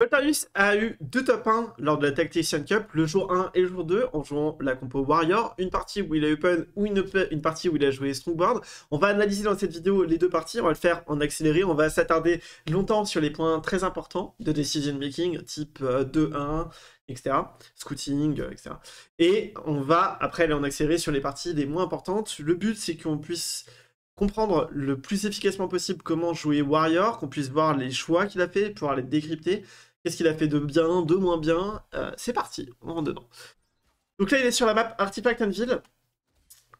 Nautilus a eu deux top 1 lors de la Tactician Cup, le jour 1 et le jour 2, en jouant la compo Warrior, une partie où il a open ou une, une partie où il a joué Strongboard. On va analyser dans cette vidéo les deux parties, on va le faire en accéléré, on va s'attarder longtemps sur les points très importants de decision making, type 2-1, euh, etc. Scouting, euh, etc. Et on va après aller en accéléré sur les parties les moins importantes. Le but c'est qu'on puisse comprendre le plus efficacement possible comment jouer Warrior, qu'on puisse voir les choix qu'il a fait, pouvoir les décrypter, Qu'est-ce qu'il a fait de bien, de moins bien euh, C'est parti, on rentre dedans. Donc là, il est sur la map Artifact and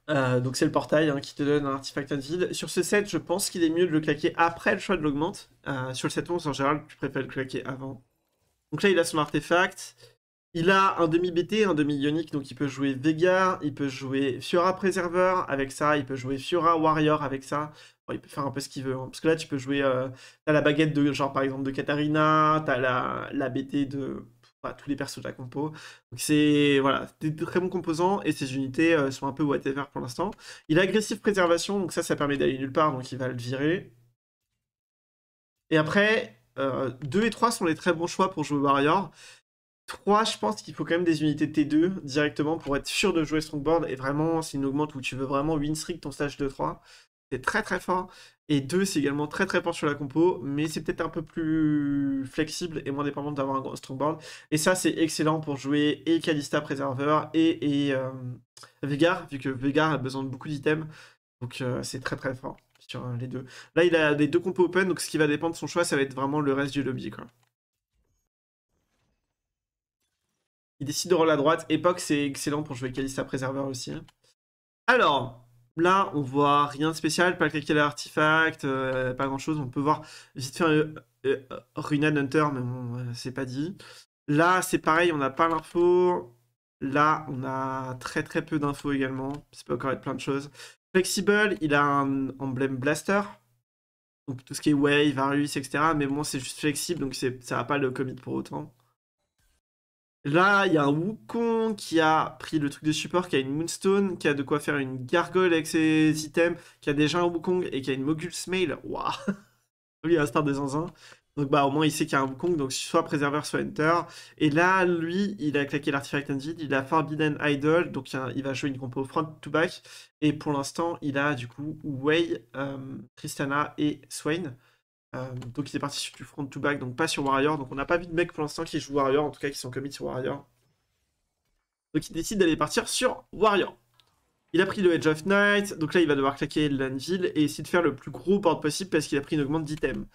euh, donc c'est le portail hein, qui te donne un Artifact and Sur ce set, je pense qu'il est mieux de le claquer après le choix de l'augmente. Euh, sur le set 11, en général, tu préfères le claquer avant. Donc là, il a son artefact. Il a un demi-BT, un demi ionic donc il peut jouer Vega, il peut jouer Fiora Preserver avec ça, il peut jouer Fiora Warrior avec ça. il peut faire un peu ce qu'il veut. Hein. Parce que là, tu peux jouer. Euh, t'as la baguette de, genre par exemple, de Katarina, t'as la, la BT de bah, tous les persos de la compo. Donc c'est. Voilà, des très bons composants et ces unités euh, sont un peu whatever pour l'instant. Il a agressive préservation, donc ça, ça permet d'aller nulle part, donc il va le virer. Et après, 2 euh, et 3 sont les très bons choix pour jouer Warrior. 3, je pense qu'il faut quand même des unités T2 directement pour être sûr de jouer Strongboard. Et vraiment, c'est une augmente où tu veux vraiment win streak ton stage 2-3. C'est très très fort. Et 2, c'est également très très fort sur la compo, mais c'est peut-être un peu plus flexible et moins dépendant d'avoir un Strongboard. Et ça, c'est excellent pour jouer et Kalista Préserveur et, et euh, Vegar, vu que Vegar a besoin de beaucoup d'items. Donc euh, c'est très très fort sur euh, les deux. Là, il a les deux compos open, donc ce qui va dépendre de son choix, ça va être vraiment le reste du lobby. quoi. Il décide de rôle à droite. Époque, c'est excellent pour jouer Calista Préserveur aussi. Hein. Alors, là, on voit rien de spécial. Pas le quel artefact, euh, pas grand chose. On peut voir vite fait euh, euh Hunter, mais bon, euh, c'est pas dit. Là, c'est pareil, on n'a pas l'info. Là, on a très très peu d'infos également. Ça peut encore être plein de choses. Flexible, il a un emblème blaster. Donc tout ce qui est wave, Varus, etc. Mais bon, c'est juste flexible, donc ça n'a pas le commit pour autant. Là, il y a un Wukong qui a pris le truc de support, qui a une Moonstone, qui a de quoi faire une gargole avec ses items, qui a déjà un Wukong et qui a une Mogul Smail. Waouh Lui, il a se star des zinzins. Donc bah au moins il sait qu'il y a un Wukong, donc soit préserveur, soit hunter. Et là, lui, il a claqué l'artifact Invid, il a Forbidden Idol, donc il va jouer une compo front to back. Et pour l'instant, il a du coup Wei, euh, Tristana et Swain. Euh, donc il est parti sur du front to back, donc pas sur Warrior. Donc on n'a pas vu de mec pour l'instant qui joue Warrior, en tout cas qui sont commit sur Warrior. Donc il décide d'aller partir sur Warrior. Il a pris le Edge of Night, donc là il va devoir claquer Landville et essayer de faire le plus gros board possible parce qu'il a pris une augmente d'items.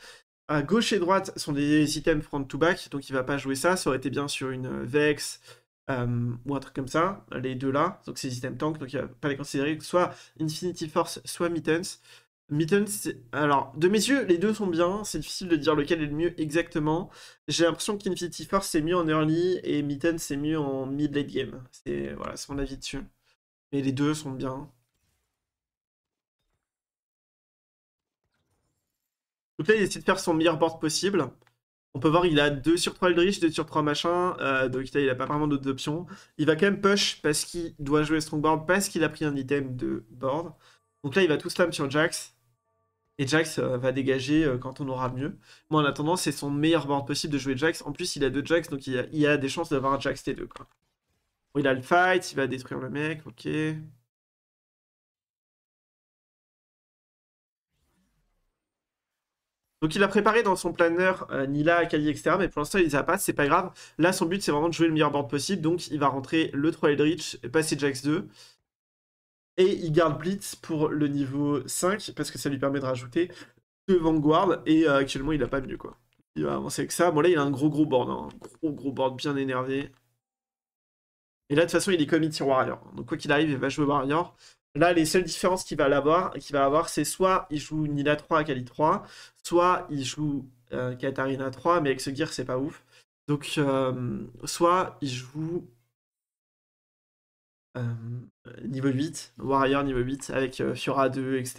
À gauche et droite sont des items front to back, donc il va pas jouer ça, ça aurait été bien sur une Vex euh, ou un truc comme ça, les deux là, donc c'est des items tank, donc il va pas les considérer, soit Infinity Force, soit Mittens. Mittens, alors, de mes yeux, les deux sont bien. C'est difficile de dire lequel est le mieux exactement. J'ai l'impression qu'Infinity Force c'est mieux en early et Mittens c'est mieux en mid-late game. C'est voilà, mon avis dessus. Mais les deux sont bien. Donc là, il essaie de faire son meilleur board possible. On peut voir, il a 2 sur 3 Eldritch, 2 sur 3 machin, euh, donc là, il n'a pas vraiment d'autres options. Il va quand même push parce qu'il doit jouer Strongboard, parce qu'il a pris un item de board. Donc là, il va tout slam sur Jax. Et Jax euh, va dégager euh, quand on aura mieux. Moi, en attendant, c'est son meilleur board possible de jouer Jax. En plus, il a deux Jax, donc il a, a des chances d'avoir un Jax T2. Quoi. Bon, il a le fight, il va détruire le mec, ok. Donc il a préparé dans son planeur euh, Nila, Akali, etc. Mais pour l'instant, il les a pas, c'est pas grave. Là, son but, c'est vraiment de jouer le meilleur board possible. Donc il va rentrer le 3 Eldritch, passer Jax 2. Et il garde Blitz pour le niveau 5, parce que ça lui permet de rajouter deux Vanguard, et euh, actuellement il a pas mieux quoi. Il va avancer avec ça. Bon là il a un gros gros board, un hein. gros gros board bien énervé. Et là de toute façon il est sur Warrior, donc quoi qu'il arrive il va jouer Warrior. Là, les seules différences qu'il va, avoir, qu'il va avoir, c'est soit il joue Nila 3 à Kali 3, soit il joue euh, Katarina 3, mais avec ce gear, c'est pas ouf. Donc, euh, soit il joue euh, niveau 8, Warrior niveau 8, avec euh, Fiora 2, etc.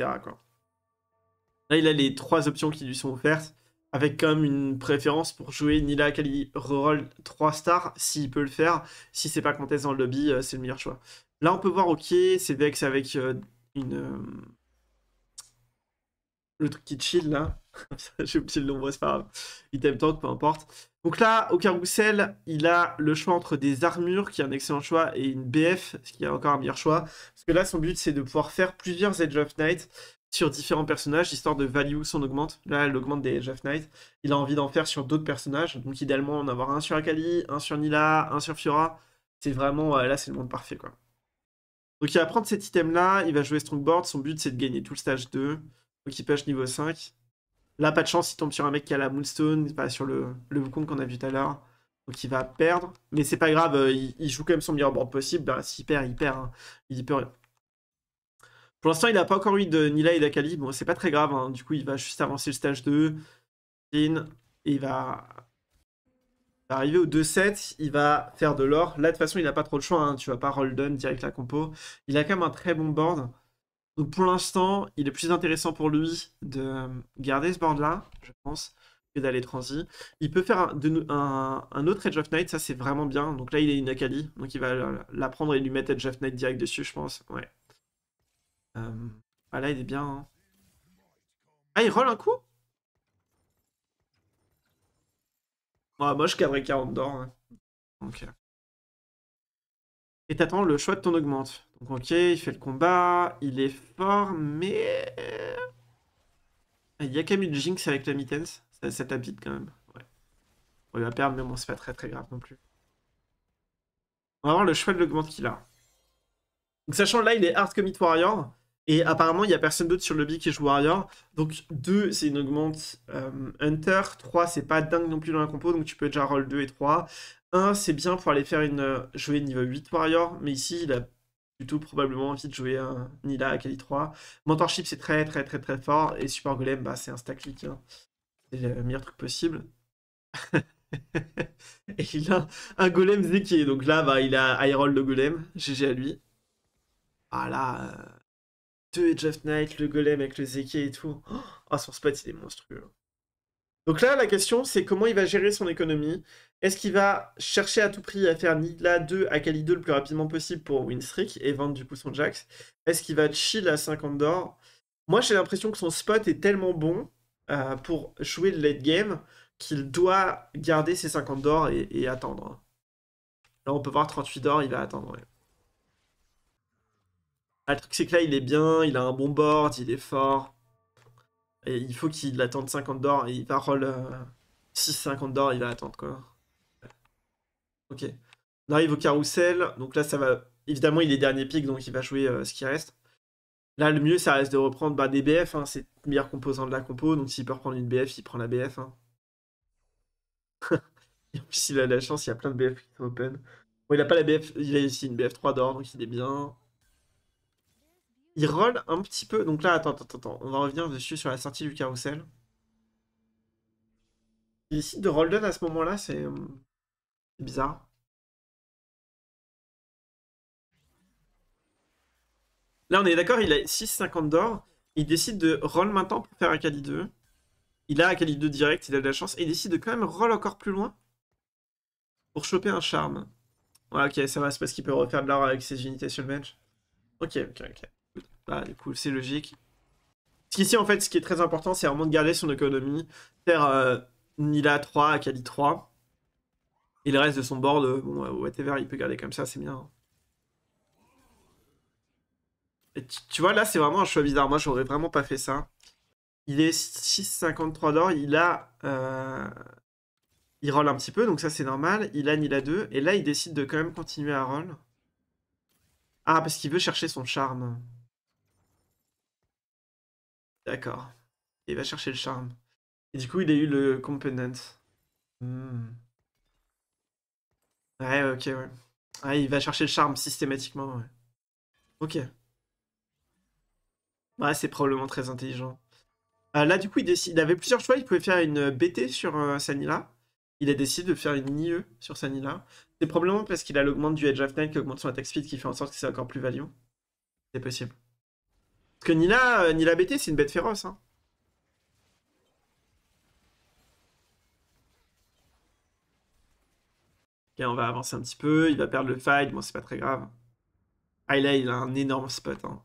Là, il a les trois options qui lui sont offertes, avec comme une préférence pour jouer Nila Kali reroll 3 stars, s'il peut le faire. Si c'est pas Comtesse dans le lobby, euh, c'est le meilleur choix. Là, on peut voir, ok, c'est Dex avec une. le truc qui chill là. J'ai oublié le nom, c'est pas grave. Item tank, peu importe. Donc là, au Carousel, il a le choix entre des armures, qui est un excellent choix, et une BF, ce qui est encore un meilleur choix. Parce que là, son but, c'est de pouvoir faire plusieurs Edge of Night sur différents personnages, histoire de value son augmente. Là, elle augmente des Edge of Night. Il a envie d'en faire sur d'autres personnages. Donc idéalement, en avoir un sur Akali, un sur Nila, un sur Fiora. C'est vraiment... Euh, là, c'est le monde parfait, quoi. Donc il va prendre cet item-là, il va jouer Strongboard. Son but, c'est de gagner tout le stage 2. Donc niveau 5. Là, pas de chance, il tombe sur un mec qui a la Moonstone, pas sur le, le Wukong qu'on a vu tout à l'heure. Donc il va perdre. Mais c'est pas grave, euh, il, joue quand même son meilleur board possible. Ben, S'il perd, il perd. Hein. Il peut rien. Pour l'instant, il n'a pas encore eu de Nila et d'Akali. Bon, c'est pas très grave. Hein. Du coup, il va juste avancer le stage 2. il va... arriver au 2-7. Il va faire de l'or. Là, de toute façon, il n'a pas trop de choix. Hein. Tu vas pas roll down direct la compo. Il a quand même un très bon board. Donc pour l'instant, il est plus intéressant pour lui de euh, garder ce board-là, je pense, que d'aller transi. Il peut faire un, autre Edge of Night, ça c'est vraiment bien. Donc là, il est une Akali, donc il va la prendre et lui mettre Edge of Night direct dessus, je pense. Ouais. Euh, ah là, il est bien. Hein. Ah, il roll un coup Moi, je cadrerai 40 d'or. Ok. Et t'attends le choix de ton augmente ok, il fait le combat, il est fort, mais... Euh, il y a quand même une jinx avec la mittens, ça, ça quand même. Ouais. On va perdre, mais bon, c'est pas très très grave non plus. On va voir le choix de l'augmente qu'il a. Donc sachant là, il est hard commit warrior, et apparemment, il n'y a personne d'autre sur le lobby qui joue warrior. Donc 2, c'est une augmente euh, hunter, 3, c'est pas dingue non plus dans la compo, donc tu peux déjà roll 2 et 3. 1, c'est bien pour aller faire une, euh, jouer niveau 8 warrior, mais ici, il a tout probablement envie de jouer un Nila à Kali 3. Mentorship, c'est très très très très fort. Et Super Golem, bah, c'est un stack click. Hein. C'est le meilleur truc possible. et il a un golem Zeki. Donc là, bah, il a Iron le golem. GG à lui. Ah là. Euh, deux Edge Jeff Knight, le golem avec le Zeki et tout. Ah, oh, son spot, il est monstrueux. Hein. Donc là, la question, c'est comment il va gérer son économie. Est-ce qu'il va chercher à tout prix à faire Nidla 2 à Kali 2 le plus rapidement possible pour Winstreak et vendre du coup son Jax Est-ce qu'il va chill à 50 d'or Moi, j'ai l'impression que son spot est tellement bon euh, pour jouer le late game qu'il doit garder ses 50 d'or et, attendre. Là, on peut voir 38 d'or, il va attendre. Ah, le truc, c'est que là, il est bien, il a un bon board, il est fort. Et il faut qu'il attende 50 d'or. Il va roll 6-50 euh, d'or, il va attendre quoi. Ok. On arrive au carrousel. Donc là, ça va. Évidemment, il est dernier pick, donc il va jouer euh, ce qui reste. Là, le mieux, ça reste de reprendre bah, des BF. Hein. c'est le meilleur composant de la compo. Donc s'il peut reprendre une BF, il prend la BF. Hein. S'il a la chance, il y a plein de BF qui sont open. Bon, il a pas la BF, il a ici une BF 3 d'or, donc il est bien il roll un petit peu. Donc là, attends, attends, attends. On va revenir dessus sur la sortie du carrousel. Il décide de roll à ce moment-là, euh, c'est bizarre. Là, on est d'accord, il a 6,50 d'or. Il décide de roll maintenant pour faire un Akali 2. Il a un Akali 2 direct, il a de la chance. Et il décide de quand même roll encore plus loin pour choper un charme. Ouais, ok, ça va, c'est parce qu'il peut refaire de l'or avec ses unités sur le bench. Ok, ok, ok. Bah, du coup, c'est logique. Parce qu'ici, en fait, ce qui est très important, c'est vraiment de garder son économie. Faire euh, Nila 3, Akali 3. Et le reste de son board, euh, bon, euh, whatever, il peut garder comme ça, c'est bien. Hein. tu, vois, là, c'est vraiment un choix bizarre. Moi, j'aurais vraiment pas fait ça. Il est 6,53 d'or. Il a. Il roll un petit peu, donc ça, c'est normal. Il a Nila 2. Et là, il décide de quand même continuer à roll. Ah, parce qu'il veut chercher son charme. D'accord. Il va chercher le charme. Et du coup, il a eu le component. Hmm. Ouais, ok, ouais. Ouais, il va chercher le charme systématiquement, ouais. Ok. Ouais, c'est probablement très intelligent. Euh, là, du coup, il décide. avait plusieurs choix. Il pouvait faire une BT sur euh, Sanila. Il a décidé de faire une IE sur Sanila. C'est probablement parce qu'il a l'augment du Edge of Night qui augmente son attack speed qui fait en sorte que c'est encore plus valiant. C'est possible. Parce que ni euh, BT, c'est une bête féroce. Hein. Ok, on va avancer un petit peu. Il va perdre le fight. Bon, c'est pas très grave. Ah, il a un énorme spot. Hein.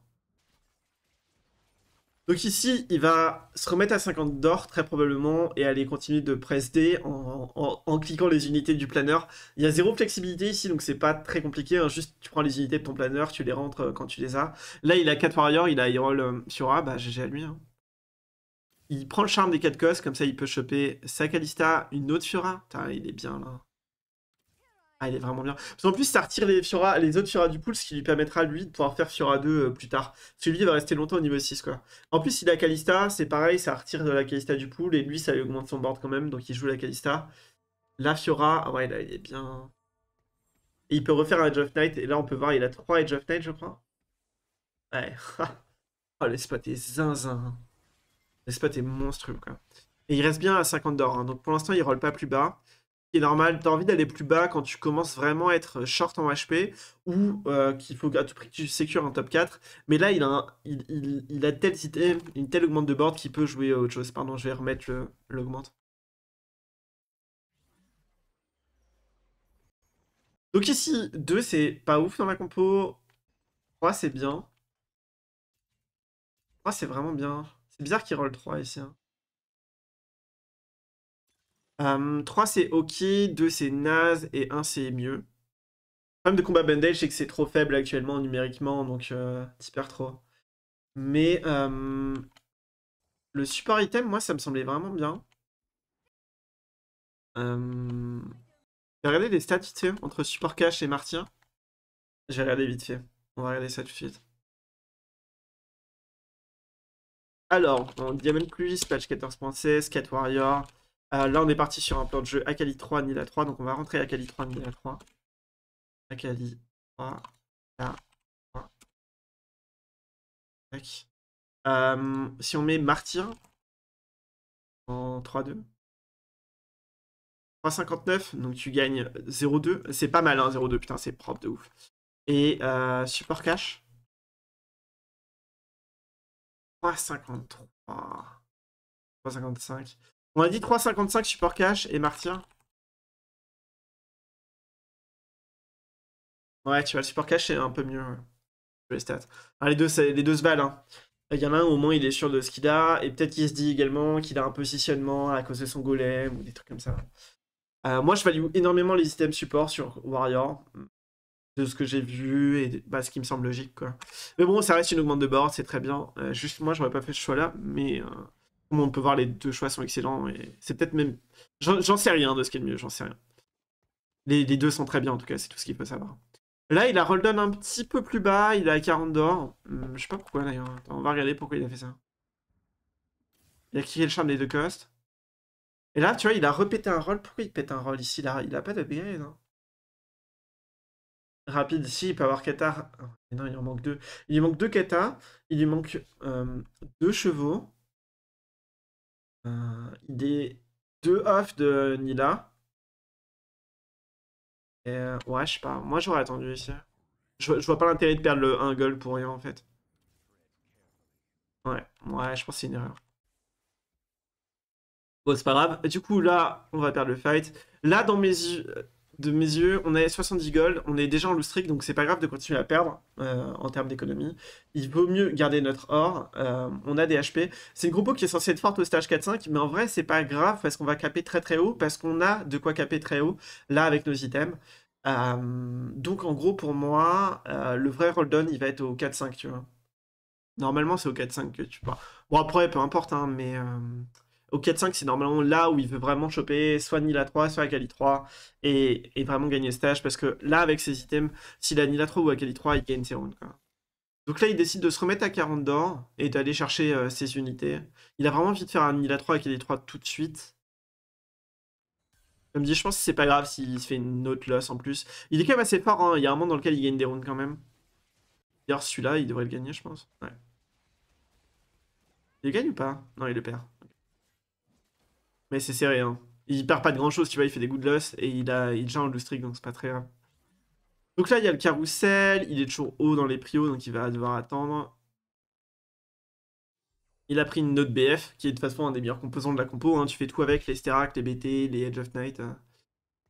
Donc ici, il va se remettre à 50 d'or très probablement et aller continuer de presser D en, cliquant les unités du planeur. Il y a zéro flexibilité ici, donc c'est pas très compliqué. Hein. Juste, tu prends les unités de ton planeur, tu les rentres euh, quand tu les as. Là, il a 4 warriors, il a Hyrule, Fiora, euh, bah GG à lui. Hein. Il prend le charme des 4 cos, comme ça il peut choper sa une autre Fiora. Putain, il est bien là. Ah, il est vraiment bien. Parce en plus, ça retire les, Fiora, les autres Fiora du pool, ce qui lui permettra, lui, de pouvoir faire Fiora 2 euh, plus tard. celui lui il va rester longtemps au niveau 6, quoi. En plus, il a Kalista, c'est pareil, ça retire de la Kalista du pool, et lui, ça lui augmente son board quand même, donc il joue la Kalista. La Fiora, ouais, là, il est bien... il peut refaire un Edge of Night, et là, on peut voir, il a 3 Edge of Night, je crois. Ouais. oh, le pas est zinzin. Le pas est monstrueux, quoi. Et il reste bien à 50 d'or, hein. donc pour l'instant, il roll pas plus bas. C'est normal. t'as envie d'aller plus bas quand tu commences vraiment à être short en HP ou euh, qu'il faut à tout prix que tu sécures un top 4. Mais là, il a, il, a telle cité, une telle augmente de board qu'il peut jouer autre chose. Pardon, je vais remettre l'augmente. Donc ici, 2 c'est pas ouf dans la compo. 3 c'est bien. 3 c'est vraiment bien. C'est bizarre qu'il roll 3 ici. Hein. 3 euh, c'est ok, 2 c'est naze et 1 c'est mieux. Le de combat bandage c'est que c'est trop faible actuellement numériquement donc super euh, trop. Mais euh, le support item, moi ça me semblait vraiment bien. J'ai regardé les stats entre support cash et martien. J'ai regardé vite fait. On va regarder ça tout de suite. Alors, en Diamond Plus, patch 14.16, 4 Warrior. Euh, là, on est parti sur un plan de jeu Akali 3, Nila 3. Donc, on va rentrer Akali 3, Nila 3. Akali 3, Nila 3. Tac. Euh, si on met Martyr en 3-2. 3,59, donc tu gagnes 0-2. C'est pas mal, 0,2, hein, putain, c'est propre de ouf. Et euh, support cash 3,53. 3,55. On a dit 3,55 support cash et Martin. Ouais, tu vois, le support cash est un peu mieux. Ah, les deux, se valent. Hein. Euh, il y en a un au moins il est sûr de ce qu'il a, et peut-être qu'il se dit également qu'il a un positionnement à cause de son golem ou des trucs comme ça. Euh, moi je value énormément les items support sur Warrior, mm, de ce que j'ai vu et bah, ce qui me semble logique Mais bon, ça reste une augmente de board, c'est très bien. Euh, juste moi j'aurais pas fait ce choix là, mais on peut voir, les deux choix sont excellents. Et c'est peut-être même. J'en sais rien de ce qui est le mieux, j'en sais rien. Les, deux sont très bien, en tout cas, c'est tout ce qu'il faut savoir. Là, il a rolldown un petit peu plus bas, il a 40 d'or. Hmm, je sais pas pourquoi d'ailleurs. On va regarder pourquoi il a fait ça. Il a crié le charme des deux costes. Et là, tu vois, il a repété un roll. Pourquoi il pète un roll ici il il a pas de Hein. Rapide ici, il peut avoir Qatar. Ah, non, il en manque deux. Il lui manque deux Katar. Il lui manque euh, deux chevaux il euh, est deux off de Nila. Euh, ouais, je sais pas. Moi, j'aurais attendu ici. Je, vois pas l'intérêt de perdre le 1 goal pour rien, en fait. Ouais, ouais, je pense que c'est une erreur. Bon, c'est pas grave. Du coup, là, on va perdre le fight. Là, dans mes yeux de mes yeux, on est 70 gold, on est déjà en loose strict, donc c'est pas grave de continuer à perdre euh, en termes d'économie. Il vaut mieux garder notre or, euh, on a des HP. C'est une groupe qui est censée être forte au stage 4-5, mais en vrai c'est pas grave parce qu'on va caper très très haut, parce qu'on a de quoi caper très haut, là avec nos items. Euh, donc en gros pour moi, le vrai roll down, il va être au 4-5, tu vois. Normalement c'est au 4-5 que tu vois. Bon après peu importe, hein, mais... Au 4-5, c'est normalement là où il veut vraiment choper soit Nila 3, soit Akali 3, et, vraiment gagner ce stage. parce que là, avec ses items, s'il a Nila 3 ou Akali 3, il gagne ses rounds. Quoi. Donc là, il décide de se remettre à 40 d'or et d'aller chercher euh, ses unités. Il a vraiment envie de faire un Nila 3 Akali 3 tout de suite. Comme dit, je pense que c'est pas grave s'il se fait une autre loss en plus. Il est quand même assez fort, hein. il y a un moment dans lequel il gagne des rounds quand même. D'ailleurs, celui-là, il devrait le gagner, je pense. Il gagne ou pas Non, il le perd. Mais c'est serré, hein. Il perd pas de grand chose, tu vois, il fait des good loss et il a il déjà un streak, donc c'est pas très grave. Donc là, il y a le carrousel, il est toujours haut dans les prios, donc il va devoir attendre. Il a pris une note BF, qui est de toute façon un des meilleurs composants de la compo. Hein. Tu fais tout avec, les Sterak, les BT, les Edge of Night. Hein.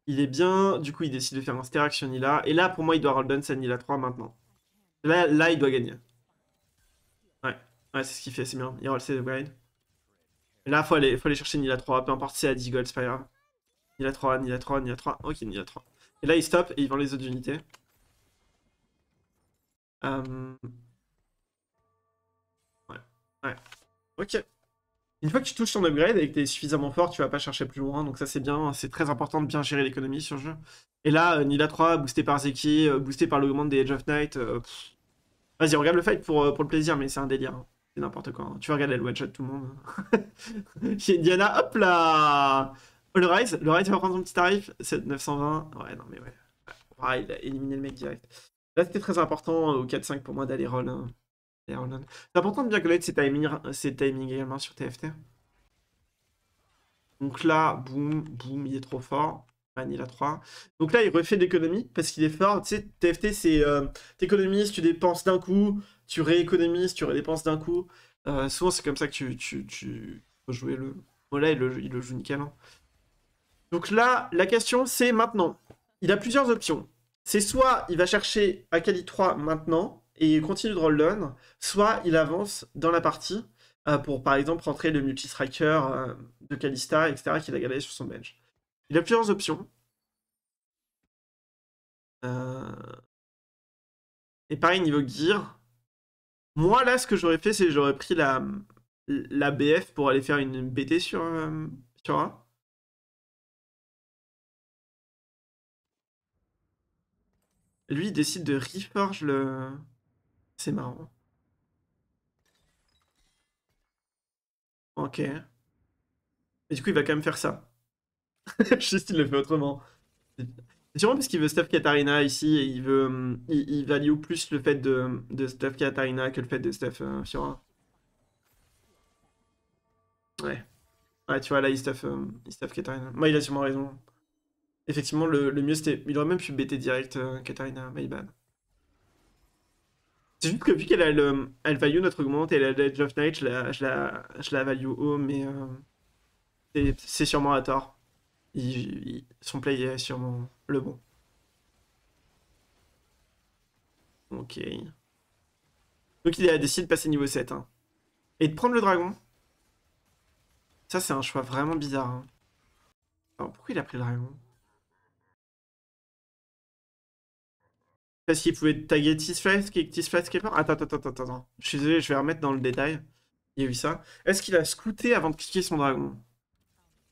Il est bien, du coup il décide de faire un Sterak sur Nila. Et là, pour moi, il doit down sa Nila 3 maintenant. Là, il doit gagner. Ouais, ouais c'est ce qu'il fait, c'est bien. Il roll ses grind là, faut aller, faut aller chercher Nila 3, peu importe si à 10 gold, c'est pas grave. Nila 3, Nila 3, Nila 3, ok, Nila 3. Et là, il stop et il vend les autres unités. Euh, ouais, ouais. Ok. Une fois que tu touches ton upgrade et que tu es suffisamment fort, tu vas pas chercher plus loin. Donc ça c'est bien, c'est très important de bien gérer l'économie sur le jeu. Et là, euh, Nila 3, boosté par Zeki, euh, boosté par l'augment des Edge of Night. Vas-y, regarde le fight pour, pour le plaisir, mais c'est un délire. Hein n'importe quoi. Hein. Tu regardes regarder le one tout le monde. Chez Diana, hop là oh, Le Rise, le Rise va prendre son petit tarif, 920. Ouais, non mais ouais. il a éliminé le mec direct. Là, c'était très important euh, au 4-5 pour moi d'aller roll. Hein. C'est important de bien connaître ses timings, ses timings également sur TFT. Donc là, boum, boum, il est trop fort il a 3. Donc là, il refait de l'économie parce qu'il est fort. Tu sais, TFT, c'est euh, tu dépenses d'un coup, tu rééconomises, tu redépenses d'un coup. Euh, souvent, c'est comme ça que tu, tu, jouer le. Voilà, il le, joue nickel. Hein. Donc là, la question, c'est maintenant. Il a plusieurs options. C'est soit il va chercher à 3 maintenant et il continue de roll down soit il avance dans la partie euh, pour par exemple rentrer le multi-striker euh, de Kalista, etc., qu'il a gardé sur son bench. Il a plusieurs options. Euh, et pareil, niveau gear. Moi, là, ce que j'aurais fait, c'est j'aurais pris la, la BF pour aller faire une BT sur, euh, sur A. Lui, il décide de reforge le... C'est marrant. Ok. Et du coup, il va quand même faire ça. Juste, il le fait autrement. C'est sûrement parce qu'il veut stuff Katarina ici et il veut. Mm, il, value plus le fait de, de Katarina que le fait de stuff euh, Fiora. Ouais. Ouais, tu vois, là, euh, il stuff Katarina. Moi, il a sûrement raison. Effectivement, le, le mieux c'était. Il aurait même pu bêter direct euh, Katarina, my bah, bad. C'est juste que vu qu'elle a le, elle value notre augmente et la a l'Edge of Night, je la, je la, je la value haut, mais c'est sûrement à tort son play est sûrement le bon. Ok. Donc il a décidé de passer niveau 7. Hein. Et de prendre le dragon. Ça, c'est un choix vraiment bizarre. Hein. Alors, pourquoi il a pris le dragon Est-ce qu'il pouvait taguer Tisflask et Attends, attends, attends, attends. Je suis désolé, je vais remettre dans le détail. Il y a eu ça. Est-ce qu'il a scouté avant de cliquer son dragon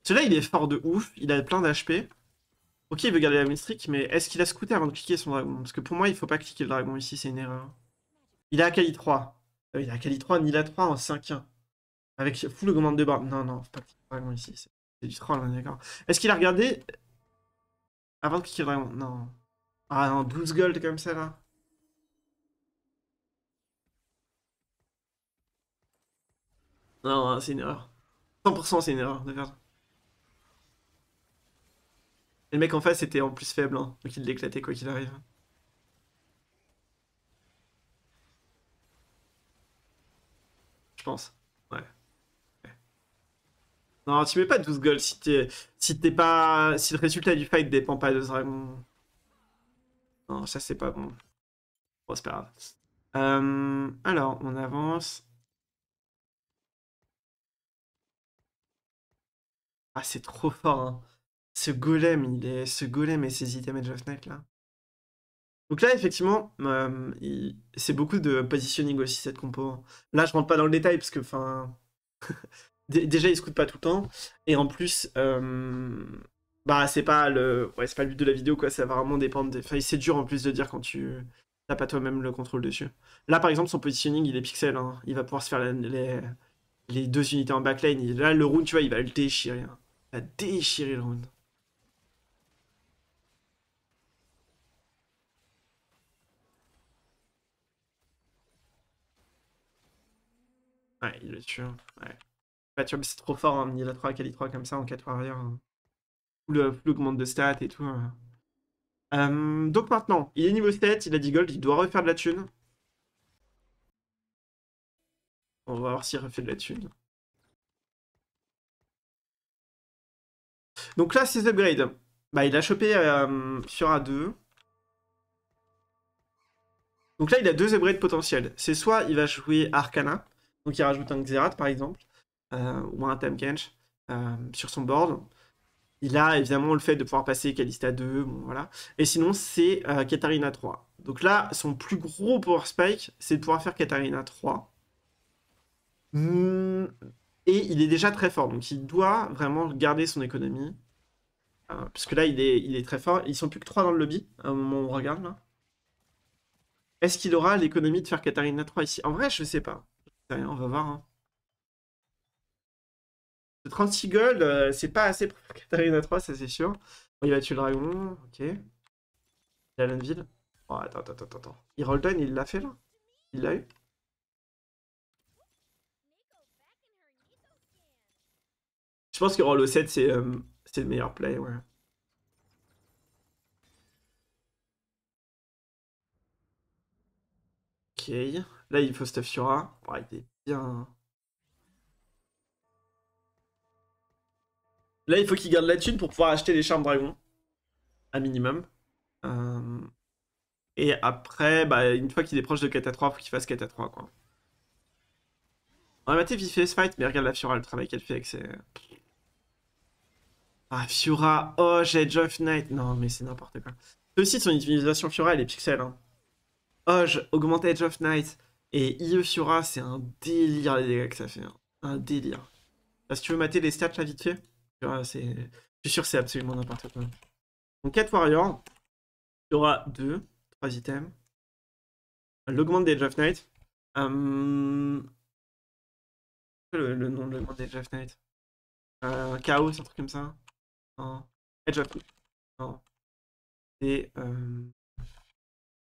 celui-là, il est fort de ouf, il a plein d'HP. Ok, il veut garder la win streak, mais est-ce qu'il a scouté avant de cliquer son dragon Parce que pour moi, il faut pas cliquer le dragon ici, c'est une erreur. Il a Akali 3. il a Akali 3, ni a 3 en 5-1. Avec full augmente de barre. Non, non, faut pas cliquer le dragon ici. C'est du troll, on hein, est d'accord. Est-ce qu'il a regardé avant de cliquer le dragon Non. Ah non, 12 gold comme ça là. Non, hein, c'est une erreur. 100% c'est une erreur de faire ça. Et le mec en face était en plus faible, hein, donc il l'éclatait quoi qu'il arrive. Je pense. Ouais. Non, tu mets pas 12 gold si t'es si pas si le résultat du fight dépend pas de Dragon. Non, ça c'est pas bon. Bon, c'est pas grave. Euh, alors, on avance. Ah, c'est trop fort. Hein. Ce golem, il est, ce golem et ses items Edge of Night là. Donc là, effectivement, c'est beaucoup de positioning aussi cette compo. Hein. Là, je rentre pas dans le détail parce que, enfin, déjà, il coûte pas tout le temps, et en plus, bah, c'est pas le, c'est pas le but de la vidéo quoi. Ça va vraiment dépendre. Des... Enfin, c'est dur en plus de dire quand tu n'as pas toi-même le contrôle dessus. Là, par exemple, son positioning, il est pixel. Hein. Il va pouvoir se faire les... deux unités en backline. là, le round, tu vois, il va le déchirer. Hein. Il va déchirer le round. Ouais, il le tue. Ouais. Bah, c'est trop fort en hein, 3, Kali 3 comme ça en 4 warriors. Hein. Le augmente de stats et tout. Hein. donc maintenant, il est niveau 7, il a 10 gold, il doit refaire de la thune. On va voir s'il refait de la thune. Donc là, c'est upgrades. Bah, il a chopé sur A2. Donc là, il a deux upgrades potentiels. C'est soit il va jouer Arcana, donc il rajoute un Xerath par exemple, euh, ou un Tamkench euh, sur son board. Il a évidemment le fait de pouvoir passer Kalista 2, voilà. Et sinon c'est euh, Katarina 3. Donc là, son plus gros power spike, c'est de pouvoir faire Katarina 3. Hmm, et il est déjà très fort, donc il doit vraiment garder son économie. Euh, puisque là, il est, très fort. Ils sont plus que 3 dans le lobby, à un moment où on regarde là. Est-ce qu'il aura l'économie de faire Katarina 3 ici En vrai, je sais pas on va voir. Hein. Le 36 gold, euh, c'est pas assez pour Katarina 3, ça c'est sûr. Il va tuer le dragon, ok. Jalenville. Oh, attends, attends, attends, attends. down, il l'a fait là Il l'a eu Je pense que Rollo 7, euh, c'est le meilleur play, ouais. Ok. Là, il faut stuff Fiora pour arrêter bien. Là, il faut qu'il garde la thune pour pouvoir acheter les charmes dragons. À minimum. Euh, et après, bah, une fois qu'il est proche de Kata 3, faut qu'il fasse 4 3, quoi. On va fait ce fight, mais regarde la Fiora, le travail qu'elle fait avec ses... Ah, Fiora, oh, Edge of Knight, Non, mais c'est n'importe quoi. Ceci, aussi son utilisation Fiora, elle est pixel. Hein. Oh, augmente Edge of Knight et IE sur A, c'est un délire les dégâts que ça fait. Hein. Un délire. Là, si tu veux mater les stats là vite fait, je suis sûr que c'est absolument n'importe quoi. Donc 4 Warriors, il y aura 2, 3 items. L'augmente des of Knight. Euh... Hum. Le, le, nom de l'augmente des of Knight euh, Chaos, un truc comme ça Non. Edge of Non. C'est, Euh...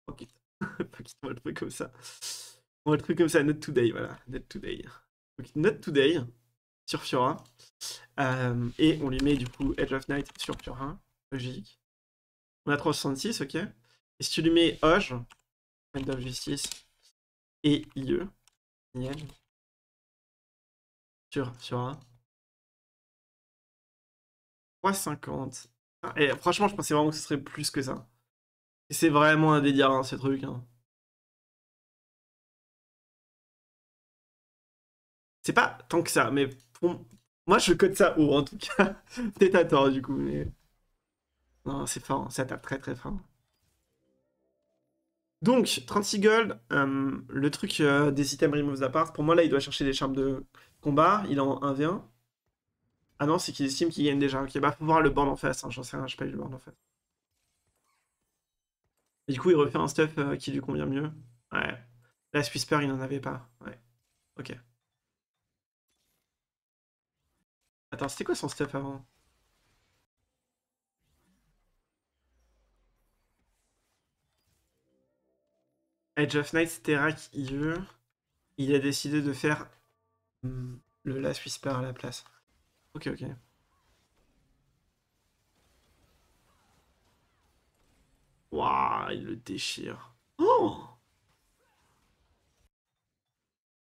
Pocket. Pocket, on va le comme ça. Ou un truc comme ça, Not Today, voilà. Not Today. Donc Not Today sur Fiora. Euh, et on lui met du coup Edge of Night sur Fiora. Logique. On a 366, ok. Et si tu lui mets Oge, End of Justice et IE, sur Fiora. 350. et franchement, je pensais vraiment que ce serait plus que ça. c'est vraiment un délire, hein, ce truc. Hein. C'est pas tant que ça, mais pour... moi je code ça haut en tout cas. t'es à tort du coup, mais. Non, c'est fort, ça tape très très fort. Donc, 36 gold, euh, le truc euh, des items removes apart, pour moi là il doit chercher des charmes de combat, il en 1v1. Ah non, c'est qu'il estime qu'il gagne déjà. Ok, bah faut voir le board en face, hein, j'en sais rien, je pas eu le board en face. du coup, il refait un stuff euh, qui lui convient mieux. Ouais. La Swisper, il n'en avait pas. Ouais. Ok. Attends, c'était quoi son step avant Edge of Night, Terak, Il a décidé de faire hmm, le Last Whisper à la place. Ok, ok. Waouh, il le déchire. Oh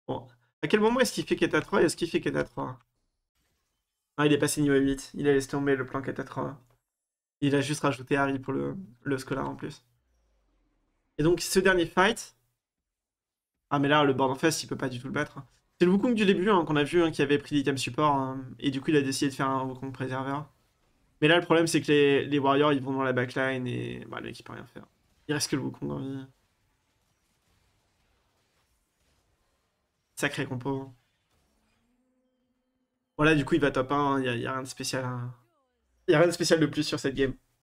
Bon. À quel moment est-ce qu'il fait Keta 3 et est-ce qu'il fait Keta 3 ah, il est passé niveau 8. Il a laissé tomber le plan 80. Il a juste rajouté Harry pour le, scolar en plus. Et donc, ce dernier fight. Ah, mais là, le board en face, il peut pas du tout le battre. C'est le Wukong du début hein, qu'on a vu hein, qui avait pris l'item support. Hein, et du coup, il a décidé de faire un Wukong préserveur. Mais là, le problème, c'est que les, Warriors, ils vont dans la backline et bah, l'équipe peut rien faire. Il reste que le Wukong en vie. Sacré compo. Voilà, du coup, il va top 1. Hein. Il y a rien de spécial. Hein. Il a rien de spécial de plus sur cette game.